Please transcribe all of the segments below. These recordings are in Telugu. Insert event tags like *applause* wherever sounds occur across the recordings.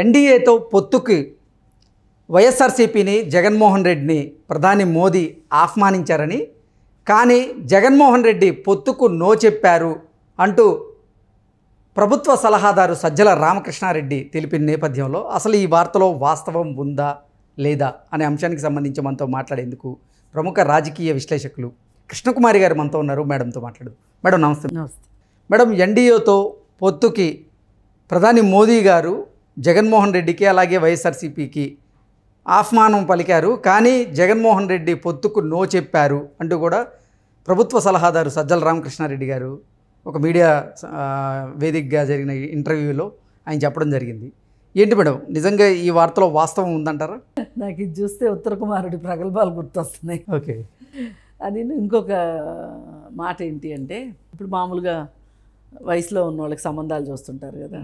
ఎన్డీఏతో పొత్తుకి వైఎస్ఆర్సీపీని జగన్మోహన్ రెడ్డిని ప్రధాని మోదీ ఆహ్వానించారని కానీ జగన్మోహన్ రెడ్డి పొత్తుకు నో చెప్పారు అంటూ ప్రభుత్వ సలహాదారు సజ్జల రామకృష్ణారెడ్డి తెలిపిన నేపథ్యంలో అసలు ఈ వార్తలో వాస్తవం ఉందా లేదా అనే అంశానికి సంబంధించి మనతో మాట్లాడేందుకు ప్రముఖ రాజకీయ విశ్లేషకులు కృష్ణకుమారి గారు మనతో ఉన్నారు మేడంతో మాట్లాడు మేడం నమస్తే నమస్తే మేడం ఎన్డీఏతో పొత్తుకి ప్రధాని మోదీ గారు జగన్మోహన్ రెడ్డికి అలాగే వైఎస్ఆర్సీపీకి ఆహ్వానం పలికారు కానీ జగన్మోహన్ రెడ్డి పొత్తుకు నో చెప్పారు అంటూ కూడా ప్రభుత్వ సలహాదారు సజ్జల రామకృష్ణారెడ్డి గారు ఒక మీడియా వేదికగా జరిగిన ఇంటర్వ్యూలో ఆయన చెప్పడం జరిగింది ఏంటి మేడం నిజంగా ఈ వార్తలో వాస్తవం ఉందంటారా నాకు ఇది చూస్తే ఉత్తర కుమారుడి ప్రగల్భాలు గుర్తొస్తున్నాయి ఓకే అది ఇంకొక మాట ఏంటి అంటే ఇప్పుడు మామూలుగా వయసులో ఉన్న వాళ్ళకి సంబంధాలు చూస్తుంటారు కదా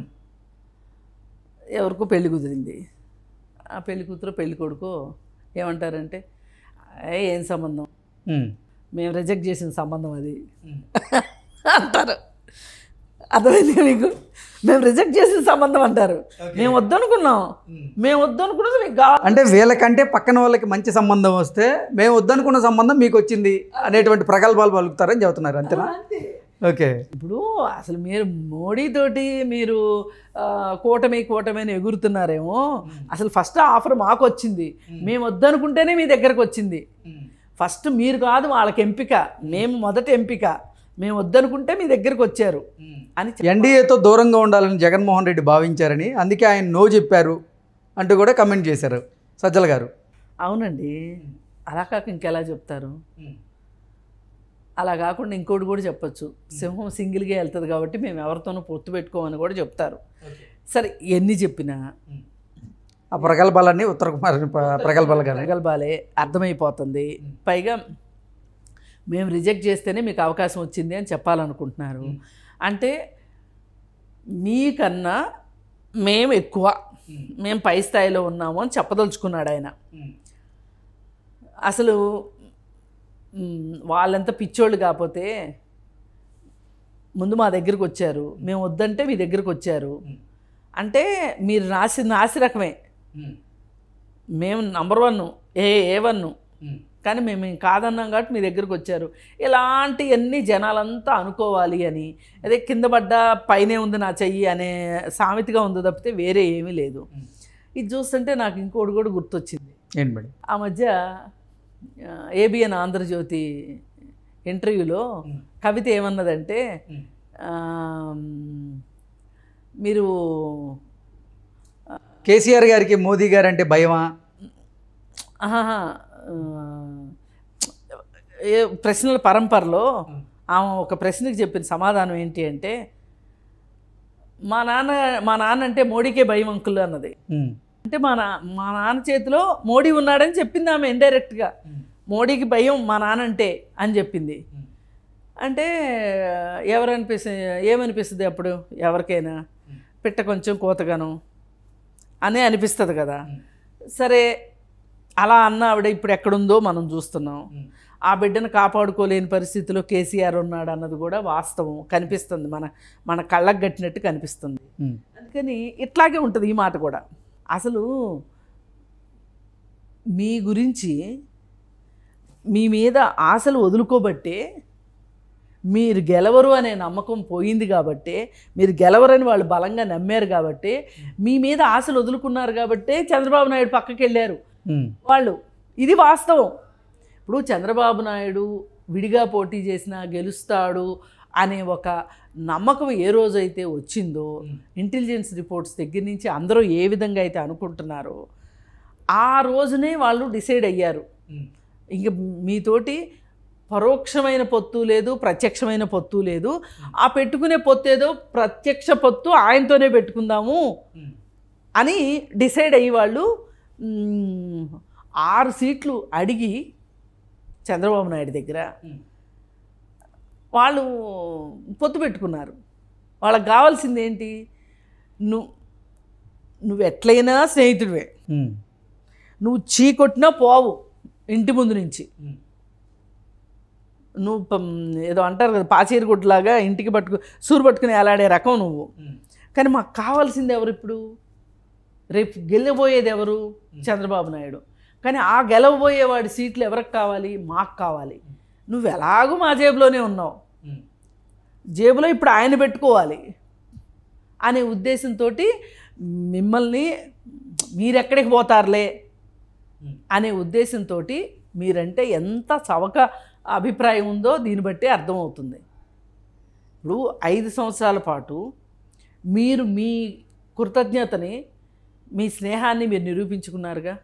ఎవరికో పెళ్లి కుదిరింది ఆ పెళ్లి కూతురు పెళ్లి కొడుకు ఏమంటారంటే ఏం సంబంధం మేము రిజెక్ట్ చేసిన సంబంధం అది *laughs* అంటారు అర్థమైంది మీకు మేము రిజెక్ట్ చేసిన సంబంధం అంటారు మేము వద్దనుకున్నాం మేము వద్దనుకున్నది మీకు అంటే వీళ్ళకంటే పక్కన వాళ్ళకి మంచి సంబంధం వస్తే మేము వద్దనుకున్న సంబంధం మీకు వచ్చింది అనేటువంటి ప్రగల్భాలు పలుకుతారని చెబుతున్నారు అంతేనా ఓకే ఇప్పుడు అసలు మీరు మోడీ తోటి మీరు కూటమి కూటమిని ఎగురుతున్నారేమో అసలు ఫస్ట్ ఆఫర్ మాకు వచ్చింది మేము వద్దనుకుంటేనే మీ దగ్గరకు వచ్చింది ఫస్ట్ మీరు కాదు వాళ్ళకి ఎంపిక మేము మొదటి ఎంపిక మేము వద్దనుకుంటే మీ దగ్గరకు వచ్చారు అని ఎన్డీఏతో దూరంగా ఉండాలని జగన్మోహన్ రెడ్డి భావించారని అందుకే ఆయన నో చెప్పారు అంటూ కూడా కమెంట్ చేశారు సజ్జల గారు అవునండి అలా కాక ఇంకెలా చెప్తారు అలా కాకుండా ఇంకోటి కూడా చెప్పచ్చు సింహం సింగిల్గా వెళ్తుంది కాబట్టి మేము ఎవరితోనూ పొత్తు పెట్టుకోమని కూడా చెప్తారు సరే ఎన్ని చెప్పినా ఆ ప్రగల్భాలన్నీ ఉత్తర కుమార్ ప్రగల్భాలు ప్రగల్భాలే అర్థమైపోతుంది పైగా మేము రిజెక్ట్ చేస్తేనే మీకు అవకాశం వచ్చింది అని చెప్పాలనుకుంటున్నారు అంటే మీకన్నా మేము ఎక్కువ మేము పై స్థాయిలో ఉన్నాము అని చెప్పదలుచుకున్నాడు ఆయన అసలు వాళ్ళంతా పిచ్చోళ్ళు కాకపోతే ముందు మా దగ్గరికి వచ్చారు మేము వద్దంటే మీ దగ్గరకు వచ్చారు అంటే మీరు నాసి నాసి రకమే మేము number one A A one కానీ మేము కాదన్నాం కాబట్టి మీ దగ్గరకు వచ్చారు ఇలాంటివన్నీ జనాలంతా అనుకోవాలి అని అదే కింద పడ్డ పైనే ఉంది నా చెయ్యి అనే సామెతగా ఉంది తప్పితే వేరే ఏమీ లేదు ఇది చూస్తుంటే నాకు ఇంకోటి కూడా గుర్తొచ్చింది ఆ మధ్య ఏబిఎన్ ఆంధ్రజ్యోతి ఇంటర్వ్యూలో కవిత ఏమన్నదంటే మీరు కేసీఆర్ గారికి మోదీ గారు అంటే భయమా ఏ ప్రశ్నల పరంపరలో ఆమె ఒక ప్రశ్నకి చెప్పిన సమాధానం ఏంటి అంటే మా నాన్న మా నాన్న అంటే మోడీకే భయం అంకుల్ అన్నది అంటే మా నా మా నాన్న చేతిలో మోడీ ఉన్నాడని చెప్పింది ఆమె ఇండైరెక్ట్గా మోడీకి భయం మా నానంటే అని చెప్పింది అంటే ఎవరనిపిస్తుంది ఏమనిపిస్తుంది అప్పుడు ఎవరికైనా పిట్ట కొంచెం కోతగాను అనే అనిపిస్తుంది కదా సరే అలా అన్న ఆవిడ ఇప్పుడు ఎక్కడుందో మనం చూస్తున్నాం ఆ బిడ్డను కాపాడుకోలేని పరిస్థితిలో కేసీఆర్ ఉన్నాడు అన్నది కూడా వాస్తవం కనిపిస్తుంది మన మన కళ్ళకు కట్టినట్టు కనిపిస్తుంది అందుకని ఇట్లాగే ఉంటుంది ఈ మాట కూడా అసలు మీ గురించి మీ మీద ఆశలు వదులుకోబట్టే మీరు గెలవరు అనే నమ్మకం పోయింది కాబట్టే మీరు గెలవరని వాళ్ళు బలంగా నమ్మారు కాబట్టి మీ మీద ఆశలు వదులుకున్నారు కాబట్టే చంద్రబాబు నాయుడు పక్కకి వెళ్ళారు వాళ్ళు ఇది వాస్తవం ఇప్పుడు చంద్రబాబు నాయుడు విడిగా పోటీ చేసినా గెలుస్తాడు అనే ఒక నమ్మకం ఏ రోజైతే వచ్చిందో ఇంటెలిజెన్స్ రిపోర్ట్స్ దగ్గర నుంచి అందరూ ఏ విధంగా అయితే అనుకుంటున్నారో ఆ రోజునే వాళ్ళు డిసైడ్ అయ్యారు ఇంక మీతోటి పరోక్షమైన పొత్తు లేదు ప్రత్యక్షమైన పొత్తు లేదు ఆ పెట్టుకునే పొత్తు ఏదో ప్రత్యక్ష పొత్తు ఆయనతోనే పెట్టుకుందాము అని డిసైడ్ అయ్యి వాళ్ళు ఆరు సీట్లు అడిగి చంద్రబాబు నాయుడు దగ్గర వాళ్ళు పొత్తు పెట్టుకున్నారు వాళ్ళకి కావాల్సింది ఏంటి నువ్వు నువ్వు ఎట్లయినా స్నేహితుడివే నువ్వు చీకొట్టినా పోవు ఇంటి ముందు నుంచి నువ్వు ఏదో అంటారు కదా పాచేరుగుడ్లాగా ఇంటికి పట్టుకు సూరు పట్టుకుని ఎలాడే రకం నువ్వు కానీ మాకు కావాల్సింది ఎవరు ఇప్పుడు రేపు గెలవబోయేది ఎవరు చంద్రబాబు నాయుడు కానీ ఆ గెలవబోయేవాడి సీట్లు ఎవరికి కావాలి మాకు కావాలి నువ్వు ఎలాగూ మా జేబులోనే ఉన్నావు జేబులో ఇప్పుడు ఆయన పెట్టుకోవాలి అనే ఉద్దేశంతో మిమ్మల్ని మీరెక్కడికి పోతారులే అనే ఉద్దేశంతో మీరంటే ఎంత చవక అభిప్రాయం ఉందో దీన్ని బట్టి అర్థమవుతుంది ఇప్పుడు ఐదు సంవత్సరాల పాటు మీరు మీ కృతజ్ఞతని మీ స్నేహాన్ని మీరు నిరూపించుకున్నారుగా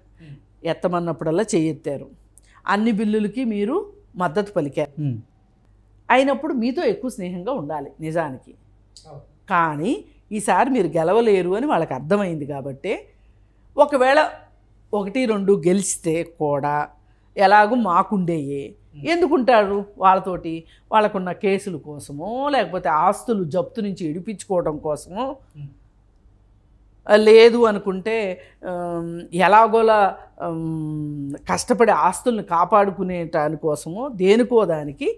ఎత్తమన్నప్పుడల్లా చేయెత్తారు అన్ని బిల్లులకి మీరు మద్దతు పలికారు అయినప్పుడు మీతో ఎక్కువ స్నేహంగా ఉండాలి నిజానికి కానీ ఈసారి మీరు గెలవలేరు అని వాళ్ళకి అర్థమైంది కాబట్టే ఒకవేళ ఒకటి రెండు గెలిస్తే కూడా ఎలాగూ మాకుండేయి ఎందుకుంటారు వాళ్ళతోటి వాళ్ళకున్న కేసుల కోసమో లేకపోతే ఆస్తులు జప్తు నుంచి ఇడిపించుకోవడం కోసమో లేదు అనుకుంటే ఎలాగోలా కష్టపడి ఆస్తుల్ని కాపాడుకునే దానికోసమో దేనికో దానికి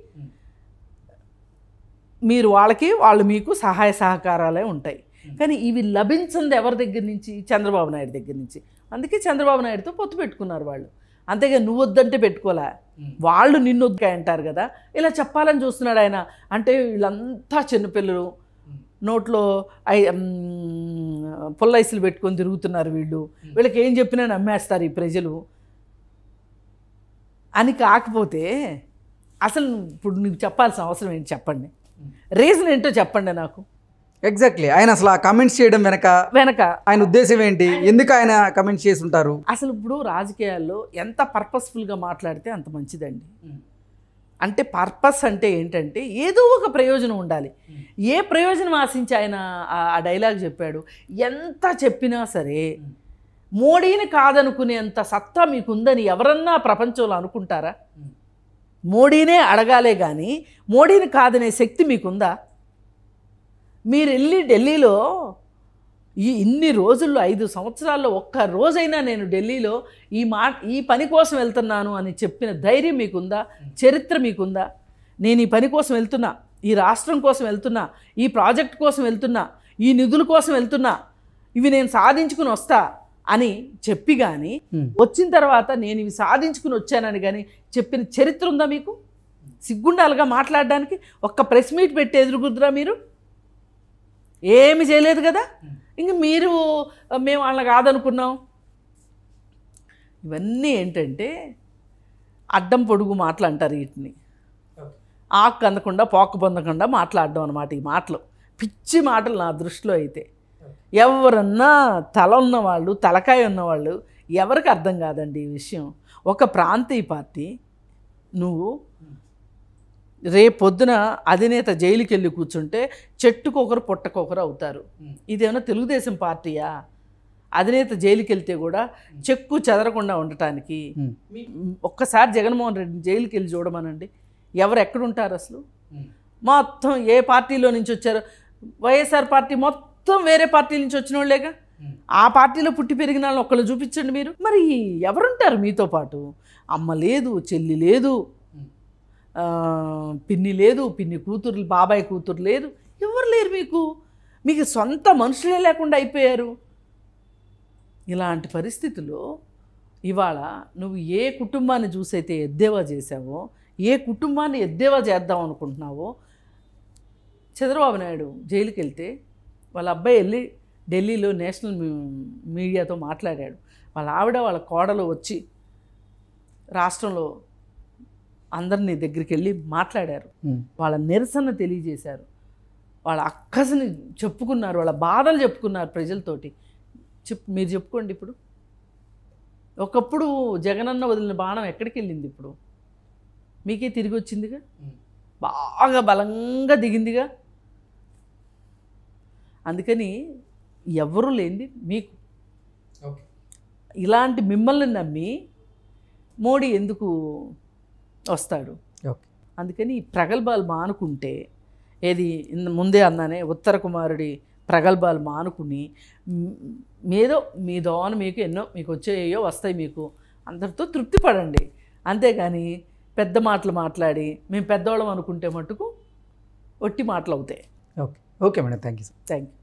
మీరు వాళ్ళకి వాళ్ళు మీకు సహాయ సహకారాలే ఉంటాయి కానీ ఇవి లభించింది ఎవరి దగ్గర నుంచి చంద్రబాబు నాయుడు దగ్గర నుంచి అందుకే చంద్రబాబు నాయుడుతో పొత్తు పెట్టుకున్నారు వాళ్ళు అంతేగా నువ్వు వద్దంటే పెట్టుకోలే వాళ్ళు నిన్ను అంటారు కదా ఇలా చెప్పాలని చూస్తున్నాడు ఆయన అంటే వీళ్ళంతా చిన్నపిల్లలు నోట్లో ఐ పొల్లైసులు పెట్టుకొని తిరుగుతున్నారు వీళ్ళు వీళ్ళకి ఏం చెప్పినా నమ్మేస్తారు ఈ ప్రజలు అని కాకపోతే అసలు ఇప్పుడు నీకు చెప్పాల్సిన అవసరం ఏంటి చెప్పండి రీజన్ ఏంటో చెప్పండి నాకు ఎగ్జాక్ట్లీ ఆయన అసలు ఆ కమెంట్స్ చేయడం వెనక వెనక ఆయన ఉద్దేశం ఏంటి ఎందుకు ఆయన కమెంట్స్ చేసి ఉంటారు అసలు ఇప్పుడు రాజకీయాల్లో ఎంత పర్పస్ఫుల్గా మాట్లాడితే అంత మంచిదండి hmm. అంటే పర్పస్ అంటే ఏంటంటే ఏదో ఒక ప్రయోజనం ఉండాలి hmm. ఏ ప్రయోజనం ఆశించి ఆయన ఆ డైలాగ్ చెప్పాడు ఎంత చెప్పినా సరే hmm. మోడీని కాదనుకునేంత సత్తా మీకుందని ఎవరన్నా ప్రపంచంలో అనుకుంటారా మోడీనే అడగాలే కానీ మోడీని కాదనే శక్తి మీకుందా మీరు వెళ్ళి ఢిల్లీలో ఈ ఇన్ని రోజుల్లో ఐదు సంవత్సరాల్లో ఒక్క రోజైనా నేను ఢిల్లీలో ఈ మా ఈ పని కోసం వెళ్తున్నాను అని చెప్పిన ధైర్యం మీకుందా చరిత్ర మీకుందా నేను ఈ పని కోసం వెళ్తున్నా ఈ రాష్ట్రం కోసం వెళ్తున్నా ఈ ప్రాజెక్ట్ కోసం వెళ్తున్నా ఈ నిధుల కోసం వెళ్తున్నా ఇవి నేను సాధించుకుని వస్తా అని చెప్పి కానీ వచ్చిన తర్వాత నేను ఇవి సాధించుకుని వచ్చానని కానీ చెప్పిన చరిత్ర ఉందా మీకు సిగ్గుండాలుగా మాట్లాడడానికి ఒక్క ప్రెస్ మీట్ పెట్టి ఎదురుగుద్దురా మీరు ఏమి చేయలేదు కదా ఇంక మీరు మేము వాళ్ళని కాదనుకున్నాం ఇవన్నీ ఏంటంటే అడ్డం పొడుగు మాటలు అంటారు వీటిని ఆకు అందకుండా పోకు పొందకుండా మాట్లాడడం అనమాట ఈ మాటలు పిచ్చి మాటలు నా దృష్టిలో అయితే ఎవరన్నా తల ఉన్నవాళ్ళు తలకాయ ఉన్నవాళ్ళు ఎవరికి అర్థం కాదండి ఈ విషయం ఒక ప్రాంతీయ పార్టీ నువ్వు రేపొద్దున అధినేత జైలుకి వెళ్ళి కూర్చుంటే చెట్టుకొకరు పొట్టకొకరు అవుతారు ఇదేమన్నా తెలుగుదేశం పార్టీయా అధినేత జైలుకి వెళ్తే కూడా చెక్కు చెదరకుండా ఉండటానికి ఒక్కసారి జగన్మోహన్ రెడ్డి జైలుకి వెళ్ళి చూడమనండి ఎవరు ఎక్కడుంటారు అసలు మొత్తం ఏ పార్టీలో నుంచి వచ్చారు వైఎస్ఆర్ పార్టీ మొత్తం వేరే పార్టీ నుంచి వచ్చిన వాళ్ళేగా ఆ పార్టీలో పుట్టి పెరిగిన వాళ్ళు ఒక్కళ్ళు చూపించండి మీరు మరి ఎవరుంటారు మీతో పాటు అమ్మ లేదు చెల్లి లేదు పిన్ని లేదు పిన్ని కూతురు బాబాయ్ కూతురు లేరు ఎవరు లేరు మీకు మీకు సొంత మనుషులే లేకుండా అయిపోయారు ఇలాంటి పరిస్థితుల్లో ఇవాళ నువ్వు ఏ కుటుంబాన్ని చూసైతే ఎద్దేవా చేశావో ఏ కుటుంబాన్ని ఎద్దేవా చేద్దాం అనుకుంటున్నావో చంద్రబాబు నాయుడు జైలుకి వెళ్తే వాళ్ళ అబ్బాయి వెళ్ళి ఢిల్లీలో నేషనల్ మీడియాతో మాట్లాడాడు వాళ్ళ ఆవిడ వాళ్ళ కోడలు వచ్చి రాష్ట్రంలో అందరినీ దగ్గరికి వెళ్ళి మాట్లాడారు వాళ్ళ నిరసన తెలియజేశారు వాళ్ళ అక్కసని చెప్పుకున్నారు వాళ్ళ బాధలు చెప్పుకున్నారు ప్రజలతోటి చెప్ మీరు చెప్పుకోండి ఇప్పుడు ఒకప్పుడు జగనన్న వదిలిన బాణం ఎక్కడికి వెళ్ళింది ఇప్పుడు మీకే తిరిగి వచ్చిందిగా బాగా బలంగా దిగిందిగా అందుకని ఎవరు లేనిది మీకు ఇలాంటి మిమ్మల్ని నమ్మి మోడీ ఎందుకు వస్తాడు అందుకని ప్రగల్భాలు మానుకుంటే ఏది ముందే అన్నానే ఉత్తర కుమారుడి ప్రగల్భాలు మానుకుని మీదో మీ దోన మీకు ఎన్నో మీకు వచ్చేయో వస్తాయి మీకు అందరితో తృప్తి పడండి అంతేగాని పెద్ద మాటలు మాట్లాడి మేము పెద్దవాళ్ళం అనుకుంటే మటుకు ఒట్టి మాటలు అవుతాయి okay okay madam thank you thank you